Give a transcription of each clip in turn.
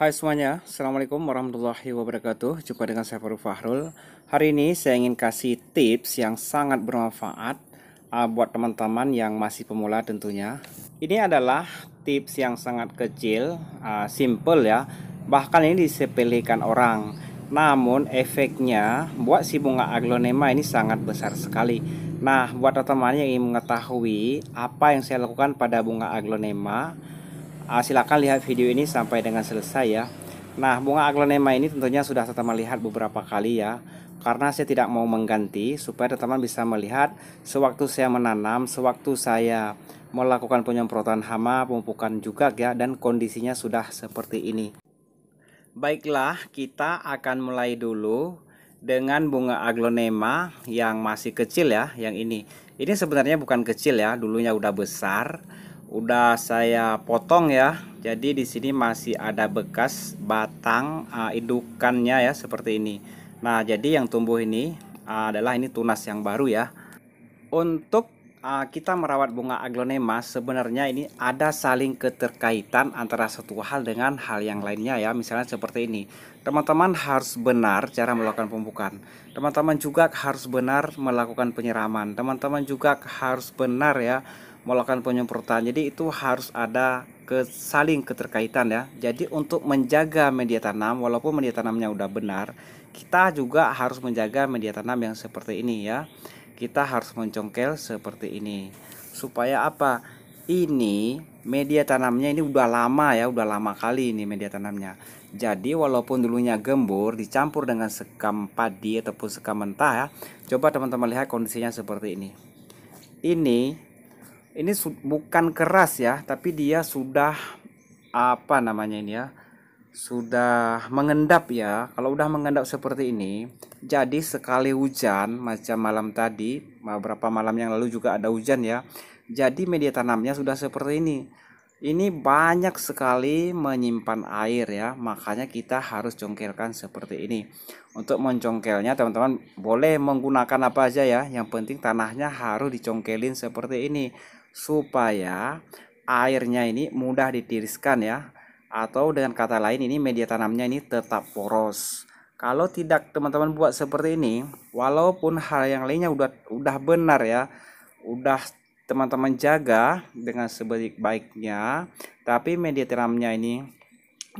Hai semuanya, Assalamualaikum warahmatullahi wabarakatuh Jumpa dengan saya Faru Fahrul Hari ini saya ingin kasih tips yang sangat bermanfaat uh, Buat teman-teman yang masih pemula tentunya Ini adalah tips yang sangat kecil, uh, simple ya Bahkan ini disepelekan orang Namun efeknya buat si bunga aglonema ini sangat besar sekali Nah buat teman-teman yang ingin mengetahui apa yang saya lakukan pada bunga aglonema uh, silakan lihat video ini sampai dengan selesai ya nah bunga aglonema ini tentunya sudah teman lihat beberapa kali ya karena saya tidak mau mengganti supaya teman-teman bisa melihat sewaktu saya menanam, sewaktu saya melakukan penyemprotan hama, pemupukan juga ya dan kondisinya sudah seperti ini. Baiklah, kita akan mulai dulu dengan bunga aglonema yang masih kecil ya, yang ini. Ini sebenarnya bukan kecil ya, dulunya udah besar udah saya potong ya. Jadi di sini masih ada bekas batang uh, indukannya ya seperti ini. Nah, jadi yang tumbuh ini uh, adalah ini tunas yang baru ya. Untuk uh, kita merawat bunga aglonema sebenarnya ini ada saling keterkaitan antara satu hal dengan hal yang lainnya ya. Misalnya seperti ini. Teman-teman harus benar cara melakukan pembukaan. Teman-teman juga harus benar melakukan penyiraman. Teman-teman juga harus benar ya melakukan penyemprotan. Jadi itu harus ada ke saling keterkaitan ya. Jadi untuk menjaga media tanam walaupun media tanamnya udah benar, kita juga harus menjaga media tanam yang seperti ini ya. Kita harus mencongkel seperti ini. Supaya apa? Ini media tanamnya ini udah lama ya, udah lama kali ini media tanamnya. Jadi walaupun dulunya gembur dicampur dengan sekam padi ataupun sekam mentah ya. Coba teman-teman lihat kondisinya seperti ini. Ini ini bukan keras ya tapi dia sudah apa namanya ini ya sudah mengendap ya kalau udah mengendap seperti ini jadi sekali hujan macam malam tadi beberapa malam yang lalu juga ada hujan ya jadi media tanamnya sudah seperti ini ini banyak sekali menyimpan air ya makanya kita harus congkelkan seperti ini untuk mencongkelnya teman-teman boleh menggunakan apa aja ya yang penting tanahnya harus dicongkelin seperti ini supaya airnya ini mudah ditiriskan ya atau dengan kata lain ini media tanamnya ini tetap poros. Kalau tidak teman-teman buat seperti ini, walaupun hal yang lainnya udah udah benar ya, udah teman-teman jaga dengan sebaik-baiknya, tapi media tanamnya ini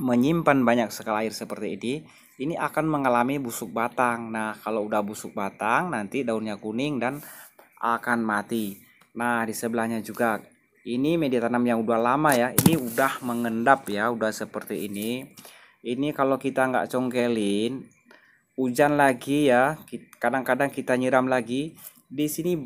menyimpan banyak sekali air seperti ini, ini akan mengalami busuk batang. Nah, kalau udah busuk batang nanti daunnya kuning dan akan mati. Nah, di sebelahnya juga. Ini media tanam yang udah lama ya. Ini udah mengendap ya, udah seperti ini. Ini kalau kita nggak congkelin, hujan lagi ya. Kadang-kadang kita nyiram lagi. Di sini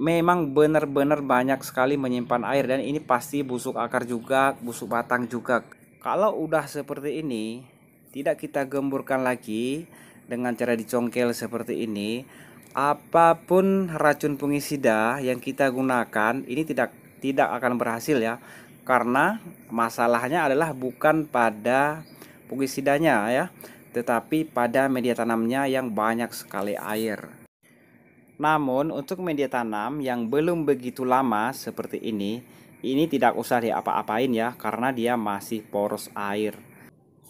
memang benar-benar banyak sekali menyimpan air dan ini pasti busuk akar juga, busuk batang juga. Kalau udah seperti ini, tidak kita gemburkan lagi dengan cara dicongkel seperti ini, apapun racun fungisida yang kita gunakan ini tidak tidak akan berhasil ya karena masalahnya adalah bukan pada fungisidanya ya tetapi pada media tanamnya yang banyak sekali air. Namun untuk media tanam yang belum begitu lama seperti ini, ini tidak usah diapa-apain ya karena dia masih poros air.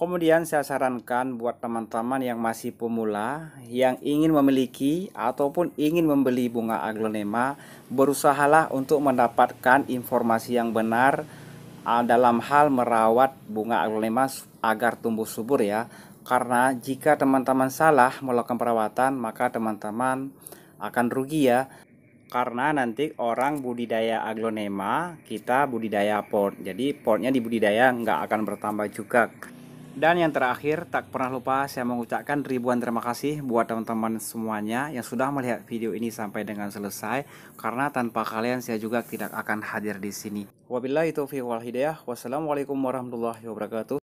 Kemudian saya sarankan buat teman-teman yang masih pemula yang ingin memiliki ataupun ingin membeli bunga aglonema berusahalah untuk mendapatkan informasi yang benar ah, dalam hal merawat bunga aglonema agar tumbuh subur ya. Karena jika teman-teman salah melakukan perawatan maka teman-teman akan rugi ya karena nanti orang budidaya aglonema kita budidaya pot jadi potnya di budidaya nggak akan bertambah juga dan yang terakhir, tak pernah lupa saya mengucapkan ribuan terima kasih buat teman-teman semuanya yang sudah melihat video ini sampai dengan selesai karena tanpa kalian saya juga tidak akan hadir di sini. Wabillahi taufiq wal hidayah. Wassalamualaikum warahmatullahi wabarakatuh.